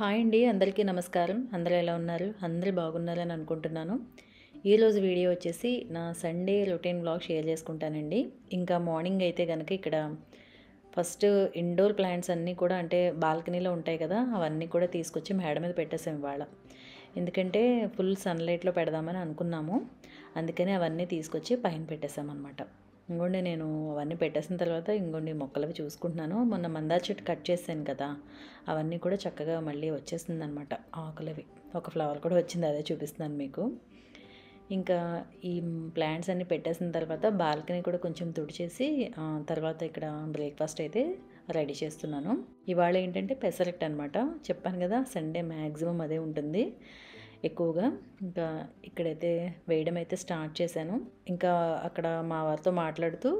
hi అండి అందరికీ నమస్కారం అందరూ ఎలా ఉన్నారు అందరూ బాగున్నారని అనుకుంటున్నాను ఈరోజు వీడియో వచ్చేసి నా సండే రొటీన్ బ్లాగ్ షేర్ చేసుకుంటానండి ఇంకా మార్నింగ్ అయితే కనుక ఇక్కడ ఫస్ట్ ఇండోర్ ప్లాంట్స్ అన్నీ కూడా అంటే బాల్కనీలో ఉంటాయి కదా అవన్నీ కూడా తీసుకొచ్చి మేడ మీద పెట్టేసాం ఇవాళ ఎందుకంటే ఫుల్ సన్లైట్లో పెడదామని అనుకున్నాము అందుకని అవన్నీ తీసుకొచ్చి పైన పెట్టేసామన్నమాట ఇంకోండి నేను అవన్నీ పెట్టేసిన తర్వాత ఇంకోండి మొక్కలవి చూసుకుంటున్నాను మొన్న మందార చెట్టు కట్ చేశాను కదా అవన్నీ కూడా చక్కగా మళ్ళీ వచ్చేసింది అనమాట ఆకులవి ఒక ఫ్లవర్ కూడా వచ్చింది అదే చూపిస్తున్నాను మీకు ఇంకా ఈ ప్లాంట్స్ అన్నీ పెట్టేసిన తర్వాత బాల్కనీ కూడా కొంచెం తుడిచేసి తర్వాత ఇక్కడ బ్రేక్ఫాస్ట్ అయితే రెడీ చేస్తున్నాను ఇవాళ ఏంటంటే పెసరెట్ అనమాట చెప్పాను కదా సండే మ్యాక్సిమం అదే ఉంటుంది ఎక్కువగా ఇంకా ఇక్కడైతే వేయడం అయితే స్టార్ట్ చేశాను ఇంకా అక్కడ మా వారితో మాట్లాడుతూ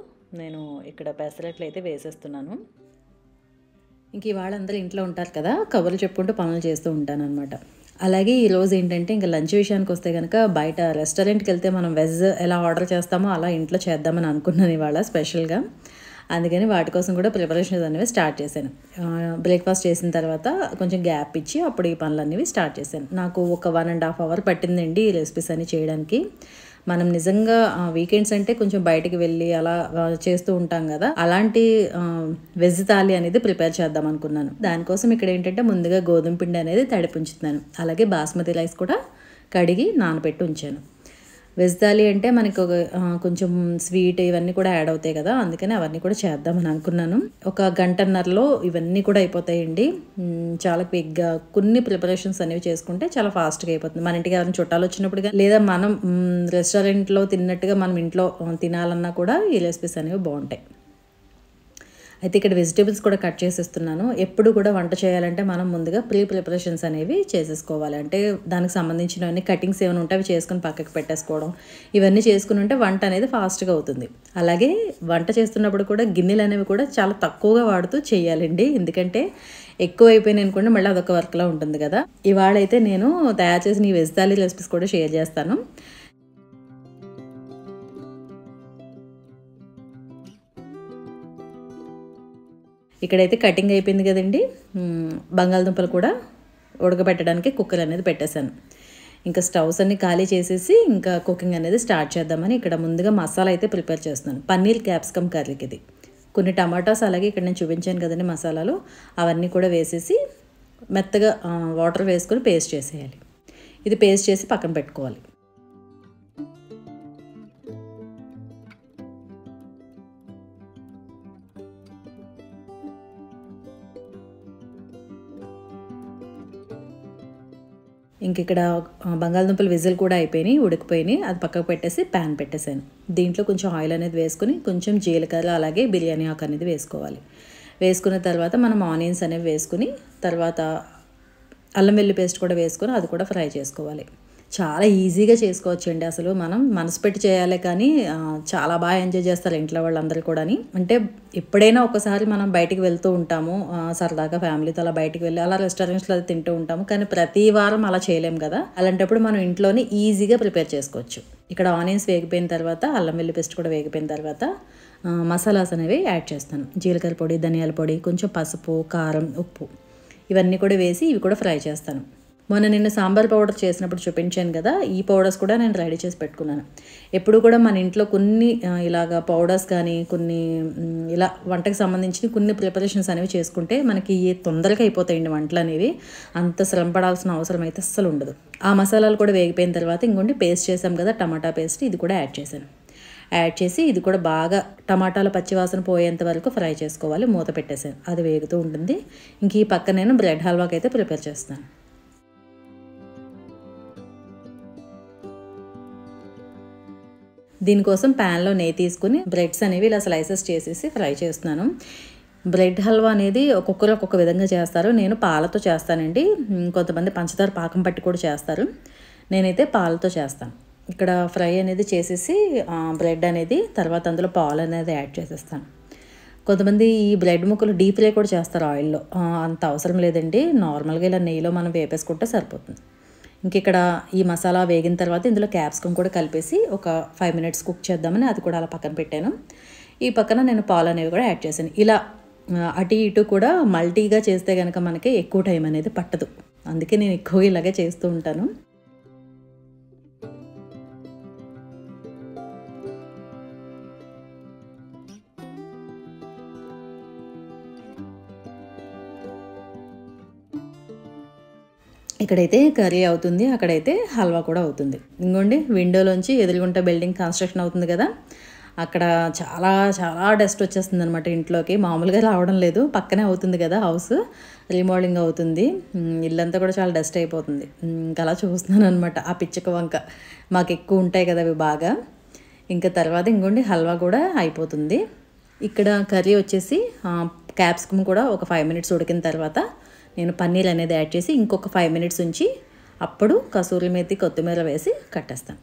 నేను ఇక్కడ పెసరట్లు అయితే వేసేస్తున్నాను ఇంక ఇవాళ అందరూ ఇంట్లో ఉంటారు కదా కబుర్లు చెప్పుకుంటూ పనులు చేస్తూ ఉంటాను అనమాట అలాగే ఈరోజు ఏంటంటే ఇంకా లంచ్ విషయానికి వస్తే కనుక బయట రెస్టారెంట్కి వెళ్తే మనం వెజ్ ఎలా ఆర్డర్ చేస్తామో అలా ఇంట్లో చేద్దామని అనుకున్నాను ఇవాళ స్పెషల్గా అందుకని వాటి కోసం కూడా ప్రిపరేషన్స్ అనేవి స్టార్ట్ చేశాను బ్రేక్ఫాస్ట్ చేసిన తర్వాత కొంచెం గ్యాప్ ఇచ్చి అప్పుడు ఈ పనులు అనేవి స్టార్ట్ చేశాను నాకు ఒక వన్ అండ్ హాఫ్ అవర్ పట్టిందండి ఈ రెసిపీస్ అన్ని చేయడానికి మనం నిజంగా వీకెండ్స్ అంటే కొంచెం బయటికి వెళ్ళి అలా చేస్తూ ఉంటాం కదా అలాంటి వెజ్ థాలీ అనేది ప్రిపేర్ చేద్దాం అనుకున్నాను దానికోసం ఇక్కడ ఏంటంటే ముందుగా గోధుమ పిండి అనేది తడిపించుతున్నాను అలాగే బాస్మతి రైస్ కూడా కడిగి నానబెట్టి ఉంచాను వెజ్ అంటే మనకు కొంచెం స్వీట్ ఇవన్నీ కూడా యాడ్ అవుతాయి కదా అందుకని అవన్నీ కూడా చేద్దామని అనుకున్నాను ఒక గంటన్నరలో ఇవన్నీ కూడా అయిపోతాయండి చాలా క్విక్గా కొన్ని ప్రిపరేషన్స్ అనేవి చేసుకుంటే చాలా ఫాస్ట్గా అయిపోతుంది మన ఇంటికి ఎవరైనా చుట్టాలు వచ్చినప్పుడు లేదా మనం రెస్టారెంట్లో తిన్నట్టుగా మనం ఇంట్లో తినాలన్నా కూడా ఈ రెసిపీస్ అనేవి బాగుంటాయి అయితే ఇక్కడ వెజిటేబుల్స్ కూడా కట్ చేసేస్తున్నాను ఎప్పుడు కూడా వంట చేయాలంటే మనం ముందుగా ప్రీ ప్రిపరేషన్స్ అనేవి చేసేసుకోవాలి అంటే దానికి సంబంధించినవన్నీ కటింగ్స్ ఏమైనా ఉంటే అవి చేసుకుని పక్కకి పెట్టేసుకోవడం ఇవన్నీ చేసుకుని ఉంటే వంట అనేది ఫాస్ట్గా అవుతుంది అలాగే వంట చేస్తున్నప్పుడు కూడా గిన్నెలు అనేవి కూడా చాలా తక్కువగా వాడుతూ చేయాలండి ఎందుకంటే ఎక్కువ అయిపోయినాయి అనుకోండి మళ్ళీ అదొక వర్క్లో ఉంటుంది కదా ఇవాళైతే నేను తయారు చేసిన ఈ వెజ్ రెసిపీస్ కూడా షేర్ చేస్తాను ఇక్కడైతే కటింగ్ అయిపోయింది కదండి బంగాళదుంపలు కూడా ఉడకబెట్టడానికి కుక్కర్ అనేది పెట్టేశాను ఇంకా స్టవ్స్ అన్ని ఖాళీ చేసేసి ఇంకా కుకింగ్ అనేది స్టార్ట్ చేద్దామని ఇక్కడ ముందుగా మసాలా అయితే ప్రిపేర్ చేస్తున్నాను పన్నీర్ క్యాప్సికమ్ కర్రీకి ఇది కొన్ని టమాటాస్ అలాగే ఇక్కడ నేను చూపించాను కదండి మసాలాలు అవన్నీ కూడా వేసేసి మెత్తగా వాటర్ వేసుకొని పేస్ట్ చేసేయాలి ఇది పేస్ట్ చేసి పక్కన పెట్టుకోవాలి ఇంక ఇక్కడ బంగాళదుంపలు విజిల్ కూడా అయిపోయినాయి ఉడికిపోయినాయి అది పక్కకు పెట్టేసి ప్యాన్ పెట్టేశాను దీంట్లో కొంచెం ఆయిల్ అనేది వేసుకుని కొంచెం జీలకర్ర అలాగే బిర్యానీ ఆకు అనేది వేసుకోవాలి వేసుకున్న తర్వాత మనం ఆనియన్స్ అనేవి వేసుకుని తర్వాత అల్లం వెల్లి పేస్ట్ కూడా వేసుకొని అది కూడా ఫ్రై చేసుకోవాలి చాలా ఈజీగా చేసుకోవచ్చండి అసలు మనం మనసు పెట్టి చేయాలి కానీ చాలా బాగా ఎంజాయ్ చేస్తారు ఇంట్లో వాళ్ళందరూ కూడాని అంటే ఎప్పుడైనా ఒకసారి మనం బయటికి వెళ్తూ ఉంటాము సరదాగా ఫ్యామిలీతో అలా బయటికి వెళ్ళి అలా రెస్టారెంట్స్లో అది తింటూ ఉంటాము కానీ ప్రతి వారం అలా చేయలేము కదా అలాంటప్పుడు మనం ఇంట్లోనే ఈజీగా ప్రిపేర్ చేసుకోవచ్చు ఇక్కడ ఆనియన్స్ వేగిపోయిన తర్వాత అల్లం వెల్లి పేస్ట్ కూడా వేగిపోయిన తర్వాత మసాలాస్ అనేవి యాడ్ చేస్తాను జీలకర్ర పొడి ధనియాల పొడి కొంచెం పసుపు కారం ఉప్పు ఇవన్నీ కూడా వేసి ఇవి కూడా ఫ్రై చేస్తాను మొన్న నిన్న సాంబార్ పౌడర్ చేసినప్పుడు చూపించాను కదా ఈ పౌడర్స్ కూడా నేను రెడీ చేసి పెట్టుకున్నాను ఎప్పుడు కూడా మన ఇంట్లో కొన్ని ఇలాగ పౌడర్స్ కానీ కొన్ని ఇలా వంటకు సంబంధించిన కొన్ని ప్రిపరేషన్స్ అనేవి చేసుకుంటే మనకి తొందరగా అయిపోతాయండి వంటలు అనేవి అంత శ్రమ పడాల్సిన అవసరం అయితే అస్సలు ఉండదు ఆ మసాలాలు కూడా వేగిపోయిన తర్వాత ఇంకొండి పేస్ట్ చేసాం కదా టమాటా పేస్ట్ ఇది కూడా యాడ్ చేశాను యాడ్ చేసి ఇది కూడా బాగా టమాటాల పచ్చివాసన పోయేంత వరకు ఫ్రై చేసుకోవాలి మూత పెట్టేసాను అది వేగుతూ ఉంటుంది ఇంక ఈ పక్క నేను బ్రెడ్ హల్వాకి అయితే ప్రిపేర్ చేస్తాను దీనికోసం ప్యాన్లో నెయ్యి తీసుకుని బ్రెడ్స్ అనేవి ఇలా స్లైసెస్ చేసేసి ఫ్రై చేస్తున్నాను బ్రెడ్ హల్వా అనేది ఒక్కొక్కరు ఒక్కొక్క విధంగా చేస్తారు నేను పాలతో చేస్తానండి కొంతమంది పంచదార పాకం పట్టి కూడా చేస్తారు నేనైతే పాలతో చేస్తాను ఇక్కడ ఫ్రై అనేది చేసేసి బ్రెడ్ అనేది తర్వాత అందులో పాలు అనేది యాడ్ చేసేస్తాను కొంతమంది ఈ బ్రెడ్ ముక్కలు డీప్ ఫ్రై కూడా చేస్తారు ఆయిల్లో అంత అవసరం లేదండి నార్మల్గా ఇలా నెయ్యిలో మనం వేపేసుకుంటే సరిపోతుంది ఇంక ఇక్కడ ఈ మసాలా వేగిన తర్వాత ఇందులో క్యాప్సికమ్ కూడా కలిపేసి ఒక ఫైవ్ మినిట్స్ కుక్ చేద్దామని అది కూడా అలా పక్కన పెట్టాను ఈ పక్కన నేను పాలు అనేవి కూడా యాడ్ చేశాను ఇలా అటు ఇటు కూడా మల్టీగా చేస్తే కనుక మనకి ఎక్కువ టైం అనేది పట్టదు అందుకే నేను ఎక్కువ ఇలాగే చేస్తూ ఉంటాను ఇక్కడైతే కర్రీ అవుతుంది అక్కడైతే హల్వా కూడా అవుతుంది ఇంకోండి విండోలోంచి ఎదురుగుంట బిల్డింగ్ కన్స్ట్రక్షన్ అవుతుంది కదా అక్కడ చాలా చాలా డస్ట్ వచ్చేస్తుంది అనమాట ఇంట్లోకి మామూలుగా రావడం లేదు పక్కనే అవుతుంది కదా హౌస్ రీమోడలింగ్ అవుతుంది ఇల్లంతా కూడా చాలా డస్ట్ అయిపోతుంది ఇంకా అలా చూస్తున్నాను అనమాట ఆ పిచ్చక వంక మాకు ఎక్కువ ఉంటాయి కదా అవి బాగా ఇంకా తర్వాత ఇంకోండి హల్వా కూడా అయిపోతుంది ఇక్కడ కర్రీ వచ్చేసి క్యాప్సికమ్ కూడా ఒక ఫైవ్ మినిట్స్ ఉడికిన తర్వాత నేను పన్నీర్ అనేది యాడ్ చేసి ఇంకొక ఫైవ్ మినిట్స్ ఉంచి అప్పుడు కసూరి మెత్తి కొత్తిమీర వేసి కట్టేస్తాను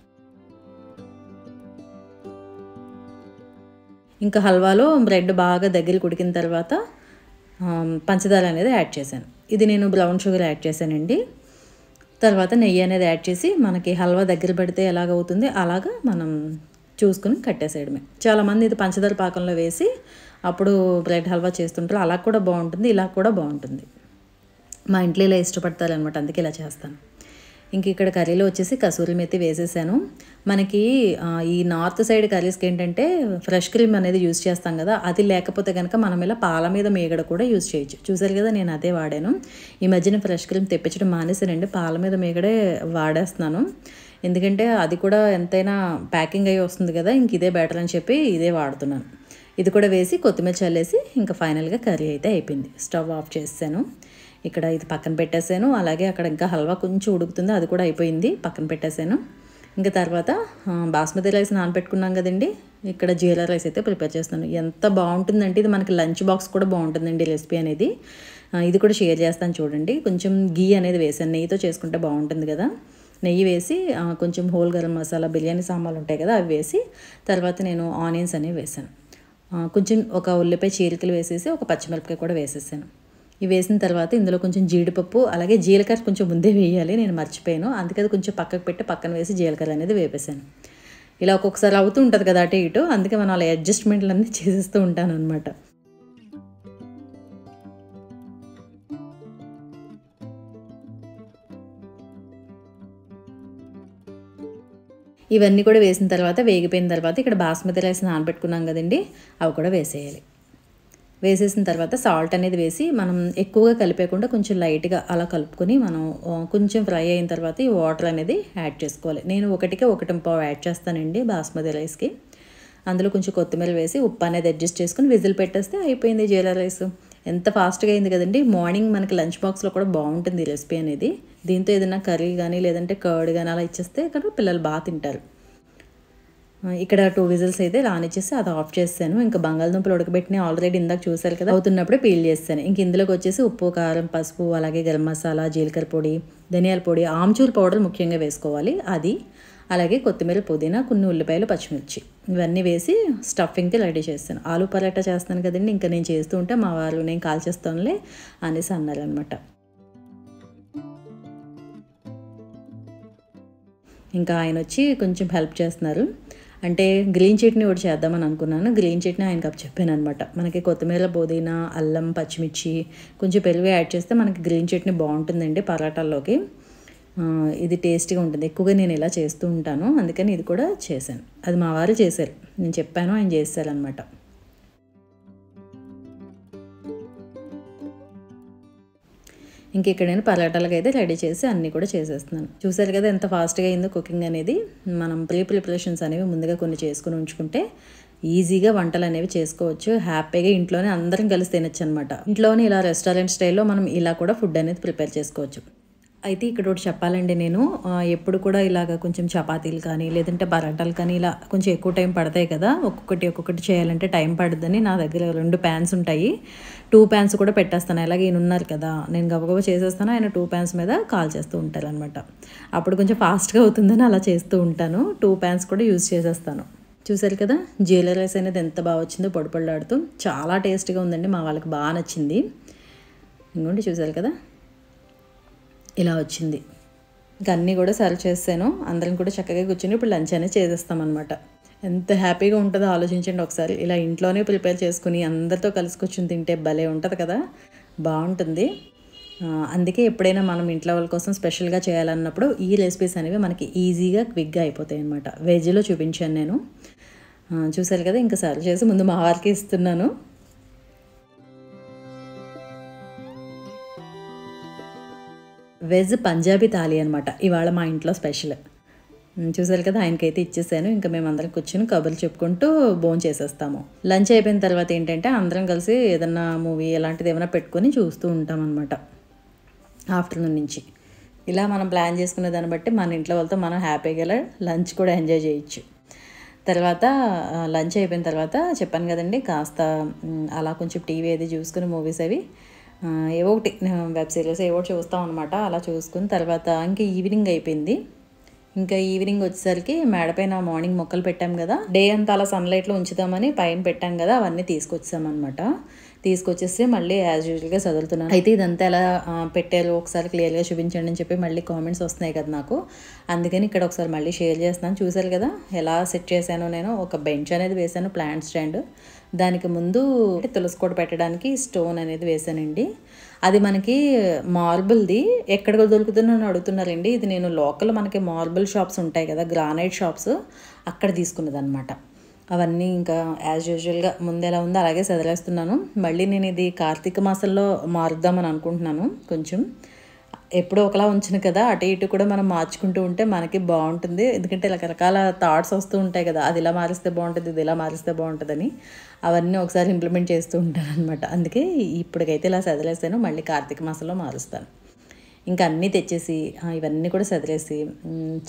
ఇంకా హల్వాలో బ్రెడ్ బాగా దగ్గరికి ఉడికిన తర్వాత పంచదార అనేది యాడ్ చేశాను ఇది నేను బ్రౌన్ షుగర్ యాడ్ చేశానండి తర్వాత నెయ్యి అనేది యాడ్ చేసి మనకి హల్వా దగ్గర పెడితే ఎలాగవుతుంది అలాగా మనం చూసుకుని కట్టేసేయడమే చాలామంది ఇది పంచదార పాకంలో వేసి అప్పుడు బ్రెడ్ హల్వా చేస్తుంటారు అలా కూడా బాగుంటుంది ఇలా కూడా బాగుంటుంది మా ఇంట్లో ఇలా ఇష్టపడతారు అనమాట అందుకే ఇలా చేస్తాను ఇంక ఇక్కడ కర్రీలో వచ్చేసి కసూరి మెత్తి వేసేసాను మనకి ఈ నార్త్ సైడ్ కర్రీస్కి ఏంటంటే ఫ్రెష్ క్రీమ్ అనేది యూజ్ చేస్తాం కదా అది లేకపోతే కనుక మనం ఇలా పాల మీద మేగడ కూడా యూజ్ చేయొచ్చు చూసారు కదా నేను అదే వాడాను ఈ మధ్యన ఫ్రెష్ క్రీమ్ తెప్పించడం మానేసానండి పాల మీద మేగడే వాడేస్తున్నాను ఎందుకంటే అది కూడా ఎంతైనా ప్యాకింగ్ అయ్యి వస్తుంది కదా ఇంక ఇదే బెటర్ అని చెప్పి ఇదే వాడుతున్నాను ఇది కూడా వేసి కొత్తిమీర చల్లేసి ఇంకా ఫైనల్గా కర్రీ అయితే అయిపోయింది స్టవ్ ఆఫ్ చేసాను ఇక్కడ ఇది పక్కన పెట్టేశాను అలాగే అక్కడ ఇంకా హల్వా కొంచెం ఉడుకుతుంది అది కూడా అయిపోయింది పక్కన పెట్టేశాను ఇంకా తర్వాత బాస్మతి రైస్ నానబెట్టుకున్నాం కదండి ఇక్కడ జీల రైస్ అయితే ప్రిపేర్ చేస్తాను ఎంత బాగుంటుందంటే ఇది మనకి లంచ్ బాక్స్ కూడా బాగుంటుందండి రెసిపీ అనేది ఇది కూడా షేర్ చేస్తాను చూడండి కొంచెం గీ అనేది వేసాను నెయ్యితో చేసుకుంటే బాగుంటుంది కదా నెయ్యి వేసి కొంచెం హోల్ గరం మసాలా బిర్యానీ సామాన్లు ఉంటాయి కదా అవి వేసి తర్వాత నేను ఆనియన్స్ అనేవి వేసాను కొంచెం ఒక ఉల్లిపాయ చీరికలు వేసేసి ఒక పచ్చిమిరపకాయ కూడా వేసేసాను ఇవి వేసిన తర్వాత ఇందులో కొంచెం జీడిపప్పు అలాగే జీలకర్ర కొంచెం ముందే వేయాలి నేను మర్చిపోయాను అందుకే అది కొంచెం పక్కకు పెట్టి పక్కన వేసి జీలకర్ర అనేది వేపేశాను ఇలా ఒక్కొక్కసారి అవుతూ ఉంటుంది కదా అటు ఇటు అందుకే మనం అలా అడ్జస్ట్మెంట్లు అన్నీ చేసేస్తూ ఉంటాను అనమాట ఇవన్నీ కూడా వేసిన తర్వాత వేగిపోయిన తర్వాత ఇక్కడ బాస్మతి రైస్ నానబెట్టుకున్నాం కదండి అవి కూడా వేసేయాలి వేసేసిన తర్వాత సాల్ట్ అనేది వేసి మనం ఎక్కువగా కలిపేయకుండా కొంచెం లైట్గా అలా కలుపుకొని మనం కొంచెం ఫ్రై అయిన తర్వాత ఈ వాటర్ అనేది యాడ్ చేసుకోవాలి నేను ఒకటికి ఒకటి పావు యాడ్ చేస్తానండి బాస్మతి రైస్కి అందులో కొంచెం కొత్తిమీర వేసి ఉప్పు అనేది అడ్జస్ట్ చేసుకుని విజిల్ పెట్టేస్తే అయిపోయింది జీలా రైస్ ఎంత ఫాస్ట్గా అయింది కదండి మార్నింగ్ మనకి లంచ్ బాక్స్లో కూడా బాగుంటుంది ఈ రెసిపీ అనేది దీంతో ఏదైనా కర్రీ కానీ లేదంటే కర్డ్ కానీ అలా ఇచ్చేస్తే ఇక్కడ పిల్లలు బాగా తింటారు ఇక్కడ టూ విజిల్స్ అయితే రానిచ్చేసి అది ఆఫ్ చేస్తాను ఇంకా బంగాళదుంపలు ఉడకబెట్టిన ఆల్రెడీ ఇందాక చూసారు కదా అవుతున్నప్పుడు పీల్ చేస్తాను ఇంక ఇందులోకి వచ్చేసి ఉప్పు కారం పసుపు అలాగే గరం మసాలా జీలకర్ర పొడి ధనియాల పొడి ఆమ్చూర్ పౌడర్ ముఖ్యంగా వేసుకోవాలి అది అలాగే కొత్తిమీర పుదీనా కొన్ని ఉల్లిపాయలు పచ్చిమిర్చి ఇవన్నీ వేసి స్టఫింగ్కి రెడీ చేస్తాను ఆలు పరాటా చేస్తాను కదండి ఇంకా నేను చేస్తూ ఉంటే మా వారు నేను కాల్ చేస్తానులే అనేసి అన్నారనమాట ఇంకా ఆయన వచ్చి కొంచెం హెల్ప్ చేస్తున్నారు అంటే గ్రీన్ చట్నీ ఒకటి చేద్దామని అనుకున్నాను గ్రీన్ చట్నీ ఆయనకు అప్పు చెప్పాను అనమాట మనకి కొత్తిమీర పుదీనా అల్లం పచ్చిమిర్చి కొంచెం పెరుగు యాడ్ చేస్తే మనకి గ్రీన్ చట్నీ బాగుంటుందండి పరాటాల్లోకి ఇది టేస్టీగా ఉంటుంది ఎక్కువగా నేను ఇలా చేస్తూ ఉంటాను అందుకని ఇది కూడా చేశాను అది మా వారు చేశారు నేను చెప్పాను ఆయన చేశారనమాట ఇంకెక్కడైనా ఇక్కడ నేను అయితే రెడీ చేసి అన్నీ కూడా చేసేస్తున్నాను చూసారు కదా ఎంత ఫాస్ట్గా అయిందో కుకింగ్ అనేది మనం ప్రీ ప్రిపరేషన్స్ అనేవి ముందుగా కొన్ని చేసుకుని ఉంచుకుంటే ఈజీగా వంటలు అనేవి చేసుకోవచ్చు హ్యాపీగా ఇంట్లోనే అందరం కలిసి తినొచ్చు అనమాట ఇంట్లోనే ఇలా రెస్టారెంట్ స్టైల్లో మనం ఇలా కూడా ఫుడ్ అనేది ప్రిపేర్ చేసుకోవచ్చు అయితే ఇక్కడ ఒకటి చెప్పాలండి నేను ఎప్పుడు కూడా ఇలాగ కొంచెం చపాతీలు కానీ లేదంటే పరాటాలు కానీ ఇలా కొంచెం ఎక్కువ టైం పడతాయి కదా ఒక్కొక్కటి ఒక్కొక్కటి చేయాలంటే టైం పడుతుందని నా దగ్గర రెండు ప్యాన్స్ ఉంటాయి టూ ప్యాన్స్ కూడా పెట్టేస్తాను అలాగే ఈయన ఉన్నారు కదా నేను గబగబా చేసేస్తాను ఆయన టూ ప్యాన్స్ మీద కాల్ చేస్తూ ఉంటారనమాట అనమాట అప్పుడు కొంచెం ఫాస్ట్గా అవుతుందని అలా చేస్తూ ఉంటాను టూ ప్యాన్స్ కూడా యూజ్ చేసేస్తాను చూసారు కదా జీల రైస్ అనేది ఎంత బాగా వచ్చిందో ఆడుతూ చాలా టేస్ట్గా ఉందండి మా వాళ్ళకి బాగా నచ్చింది ఇంకోటి చూసారు కదా ఇలా వచ్చింది ఇంకా అన్నీ కూడా సర్వ్ చేసాను అందరం కూడా చక్కగా కూర్చుని ఇప్పుడు లంచ్ అనేది చేసేస్తామన్నమాట ఎంత హ్యాపీగా ఉంటుందో ఆలోచించండి ఒకసారి ఇలా ఇంట్లోనే ప్రిపేర్ చేసుకుని అందరితో కలిసి కూర్చుని తింటే భలే ఉంటుంది కదా బాగుంటుంది అందుకే ఎప్పుడైనా మనం ఇంట్లో వాళ్ళ కోసం స్పెషల్గా చేయాలన్నప్పుడు ఈ రెసిపీస్ అనేవి మనకి ఈజీగా క్విక్గా అయిపోతాయి అనమాట వెజ్లో చూపించాను నేను చూసారు కదా ఇంకా సర్వ్ చేసి ముందు మా వారికి ఇస్తున్నాను వెజ్ పంజాబీ థాలీ అనమాట ఇవాళ మా ఇంట్లో స్పెషల్ చూసారు కదా ఆయనకైతే ఇచ్చేసాను ఇంకా మేము అందరం కూర్చొని కబుర్లు చెప్పుకుంటూ బోన్ చేసేస్తాము లంచ్ అయిపోయిన తర్వాత ఏంటంటే అందరం కలిసి ఏదన్నా మూవీ అలాంటిది ఏమైనా పెట్టుకొని చూస్తూ ఉంటాం అనమాట ఆఫ్టర్నూన్ నుంచి ఇలా మనం ప్లాన్ చేసుకునే దాన్ని బట్టి మన ఇంట్లో వాళ్ళతో మనం హ్యాపీగా లంచ్ కూడా ఎంజాయ్ చేయొచ్చు తర్వాత లంచ్ అయిపోయిన తర్వాత చెప్పాను కదండి కాస్త అలా కొంచెం టీవీ అది చూసుకుని మూవీస్ అవి ఏవో ఒకటి వెబ్ సిరీస్ ఏవో చూస్తాం అనమాట అలా చూసుకుని తర్వాత ఇంకా ఈవినింగ్ అయిపోయింది ఇంకా ఈవినింగ్ వచ్చేసరికి మేడపైన మార్నింగ్ మొక్కలు పెట్టాం కదా డే అంతా అలా సన్లైట్లో ఉంచుదామని పైన పెట్టాం కదా అవన్నీ తీసుకొచ్చామన్నమాట తీసుకొచ్చేసి మళ్ళీ యాజ్ యూజువల్గా చదువుతున్నాను అయితే ఇదంతా ఎలా పెట్టారు ఒకసారి క్లియర్గా చూపించండి అని చెప్పి మళ్ళీ కామెంట్స్ వస్తున్నాయి కదా నాకు అందుకని ఇక్కడ ఒకసారి మళ్ళీ షేర్ చేస్తున్నాను చూశారు కదా ఎలా సెట్ చేశాను నేను ఒక బెంచ్ అనేది వేశాను ప్లాంట్ స్టాండ్ దానికి ముందు తులసి కూడా పెట్టడానికి స్టోన్ అనేది వేశానండి అది మనకి మార్బుల్ది ఎక్కడ అని అడుగుతున్నారండి ఇది నేను లోకల్ మనకి మార్బుల్ షాప్స్ ఉంటాయి కదా గ్రానైట్ షాప్స్ అక్కడ తీసుకున్నదనమాట అవన్నీ ఇంకా యాజ్ యూజువల్గా ముందు ఎలా ఉందో అలాగే చదివేస్తున్నాను మళ్ళీ నేను ఇది కార్తీక మాసంలో మారుద్దామని అనుకుంటున్నాను కొంచెం ఎప్పుడో ఒకలా ఉంచిన కదా అటు ఇటు కూడా మనం మార్చుకుంటూ ఉంటే మనకి బాగుంటుంది ఎందుకంటే రకరకాల థాట్స్ వస్తూ ఉంటాయి కదా అది ఇలా మారిస్తే బాగుంటుంది ఇది ఇలా మారిస్తే బాగుంటుందని అవన్నీ ఒకసారి ఇంప్లిమెంట్ చేస్తూ ఉంటాను అనమాట అందుకే ఇప్పటికైతే ఇలా సదలేస్తాను మళ్ళీ కార్తీక మాసంలో మారుస్తాను ఇంకా అన్నీ తెచ్చేసి ఇవన్నీ కూడా సదిలేసి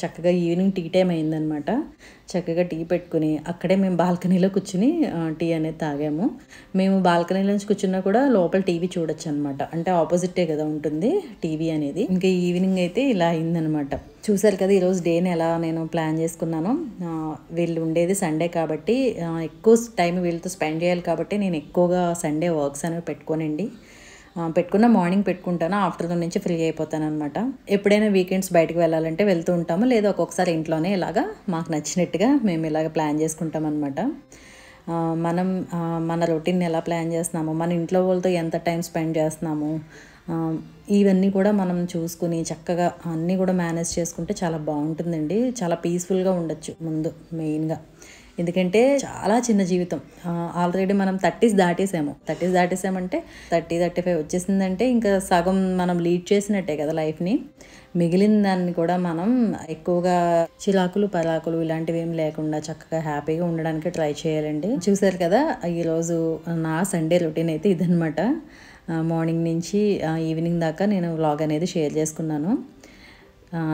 చక్కగా ఈవినింగ్ టీ టైం అయిందనమాట చక్కగా టీ పెట్టుకుని అక్కడే మేము బాల్కనీలో కూర్చుని టీ అనేది తాగాము మేము బాల్కనీలో నుంచి కూర్చున్నా కూడా లోపల టీవీ చూడొచ్చు అనమాట అంటే ఆపోజిటే కదా ఉంటుంది టీవీ అనేది ఇంకా ఈవినింగ్ అయితే ఇలా అయిందనమాట చూసారు కదా ఈరోజు డేని ఎలా నేను ప్లాన్ చేసుకున్నాను వీళ్ళు ఉండేది సండే కాబట్టి ఎక్కువ టైం వీళ్ళతో స్పెండ్ చేయాలి కాబట్టి నేను ఎక్కువగా సండే వర్క్స్ అనేవి పెట్టుకోనండి పెట్టుకున్న మార్నింగ్ పెట్టుకుంటాను ఆఫ్టర్నూన్ నుంచి ఫ్రీ అయిపోతాను అనమాట ఎప్పుడైనా వీకెండ్స్ బయటకు వెళ్ళాలంటే వెళ్తూ ఉంటాము లేదా ఒక్కొక్కసారి ఇంట్లోనే ఇలాగా మాకు నచ్చినట్టుగా మేము ఇలాగ ప్లాన్ చేసుకుంటాం అనమాట మనం మన రొటీన్ ఎలా ప్లాన్ చేస్తున్నాము మన ఇంట్లో వాళ్ళతో ఎంత టైం స్పెండ్ చేస్తున్నాము ఇవన్నీ కూడా మనం చూసుకుని చక్కగా అన్నీ కూడా మేనేజ్ చేసుకుంటే చాలా బాగుంటుందండి చాలా పీస్ఫుల్గా ఉండొచ్చు ముందు మెయిన్గా ఎందుకంటే చాలా చిన్న జీవితం ఆల్రెడీ మనం థర్టీస్ దాటేసాము థర్టీస్ దాటేసామంటే థర్టీ థర్టీ ఫైవ్ వచ్చేసిందంటే ఇంకా సగం మనం లీడ్ చేసినట్టే కదా లైఫ్ని మిగిలిన దాన్ని కూడా మనం ఎక్కువగా చిలాకులు పలాకులు ఇలాంటివి ఏమి లేకుండా చక్కగా హ్యాపీగా ఉండడానికి ట్రై చేయాలండి చూసారు కదా ఈరోజు నా సండే రొటీన్ అయితే ఇదనమాట మార్నింగ్ నుంచి ఈవినింగ్ దాకా నేను వ్లాగ్ అనేది షేర్ చేసుకున్నాను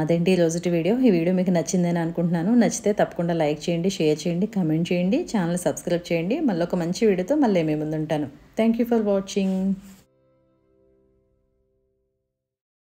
అదేంటి ఈరోజుటి వీడియో ఈ వీడియో మీకు నచ్చిందని అనుకుంటున్నాను నచ్చితే తప్పకుండా లైక్ చేయండి షేర్ చేయండి కమెంట్ చేయండి ఛానల్ సబ్స్క్రైబ్ చేయండి మళ్ళీ ఒక మంచి వీడియోతో మళ్ళీ ఏమేమి ముందుంటాను థ్యాంక్ ఫర్ వాచింగ్